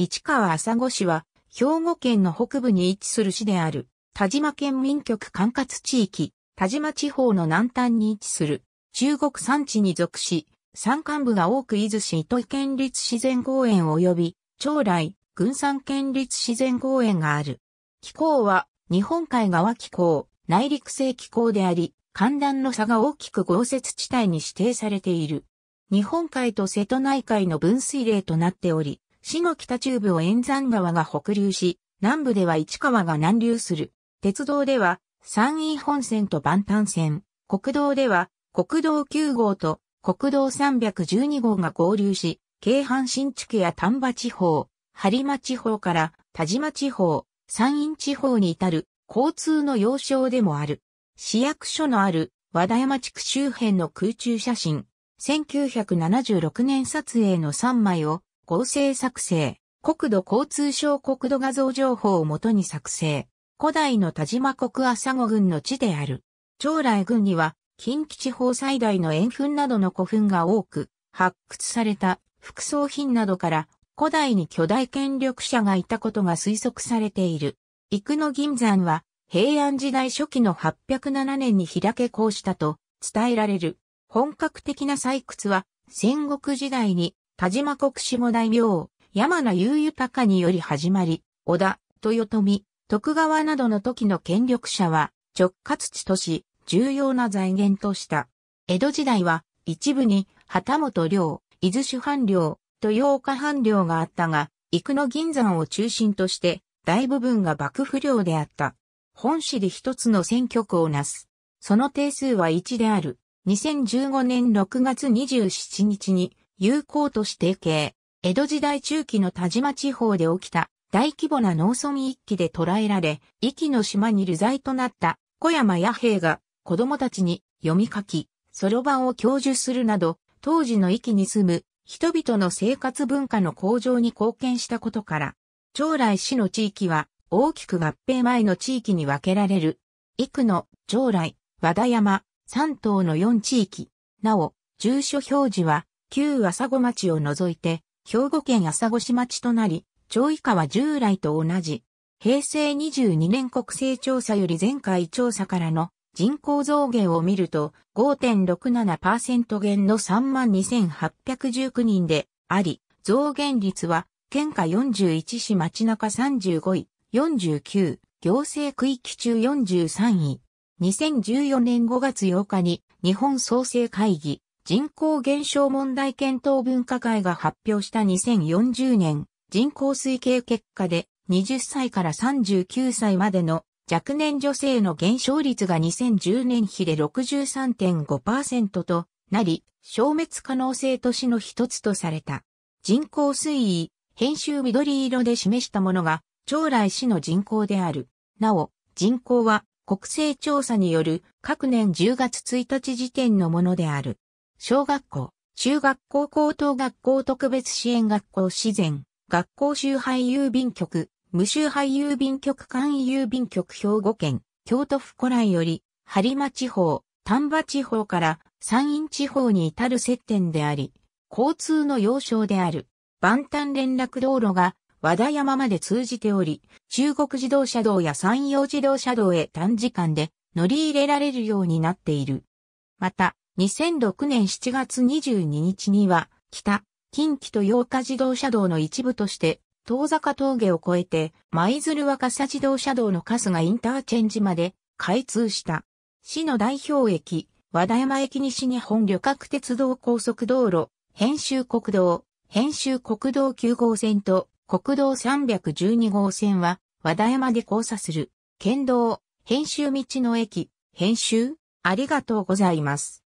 市川朝子市は、兵庫県の北部に位置する市である、田島県民局管轄地域、田島地方の南端に位置する、中国山地に属し、山間部が多く伊豆市糸井県立自然公園及び、将来、軍山県立自然公園がある。気候は、日本海側気候、内陸性気候であり、寒暖の差が大きく豪雪地帯に指定されている。日本海と瀬戸内海の分水嶺となっており、市の北中部を円山川が北流し、南部では市川が南流する。鉄道では、山陰本線と万端線、国道では、国道9号と国道312号が合流し、京阪新地区や丹波地方、播磨地方から田島地方、山陰地方に至る交通の要衝でもある。市役所のある和田山地区周辺の空中写真、1976年撮影の3枚を合成作成、国土交通省国土画像情報をもとに作成。古代の田島国朝子郡の地である。将来郡には、近畿地方最大の円墳などの古墳が多く、発掘された副葬品などから古代に巨大権力者がいたことが推測されている。幾野銀山は平安時代初期の807年に開けこうしたと伝えられる。本格的な採掘は戦国時代に田島国志も大名、山名雄豊により始まり、織田、豊臣、徳川などの時の権力者は直轄地とし、重要な財源とした。江戸時代は一部に旗本領、伊豆主藩領、豊岡藩領があったが、幾野銀山を中心として大部分が幕府領であった。本市で一つの選挙区をなす。その定数は1である。2015年6月27日に友好都市提携、江戸時代中期の田島地方で起きた大規模な農村一揆で捕らえられ、壱岐の島に流罪となった小山弥平が子供たちに読み書き、そろばんを教授するなど、当時の域に住む人々の生活文化の向上に貢献したことから、将来市の地域は大きく合併前の地域に分けられる。幾の将来、和田山、三島の四地域。なお、住所表示は旧朝子町を除いて、兵庫県朝子市町となり、町以下は従来と同じ、平成22年国勢調査より前回調査からの人口増減を見ると5.67%減の32,819人であり、増減率は県下41市町中35位、49、行政区域中43位。2014年5月8日に日本創生会議人口減少問題検討分科会が発表した2040年人口推計結果で20歳から39歳までの若年女性の減少率が2010年比で63.5%となり、消滅可能性都市の一つとされた。人口推移、編集緑色で示したものが、将来市の人口である。なお、人口は国勢調査による各年10月1日時点のものである。小学校、中学校高等学校特別支援学校自然、学校周配郵便局、無周配郵便局簡易郵便局兵庫県、京都府古来より、播磨地方、丹波地方から山陰地方に至る接点であり、交通の要衝である、万端連絡道路が和田山まで通じており、中国自動車道や山陽自動車道へ短時間で乗り入れられるようになっている。また、2006年7月22日には、北、近畿と洋日自動車道の一部として、遠坂峠を越えて、舞鶴若狭自動車道の春日インターチェンジまで開通した。市の代表駅、和田山駅西日本旅客鉄道高速道路、編集国道、編集国道9号線と国道312号線は和田山で交差する、県道、編集道の駅、編集ありがとうございます。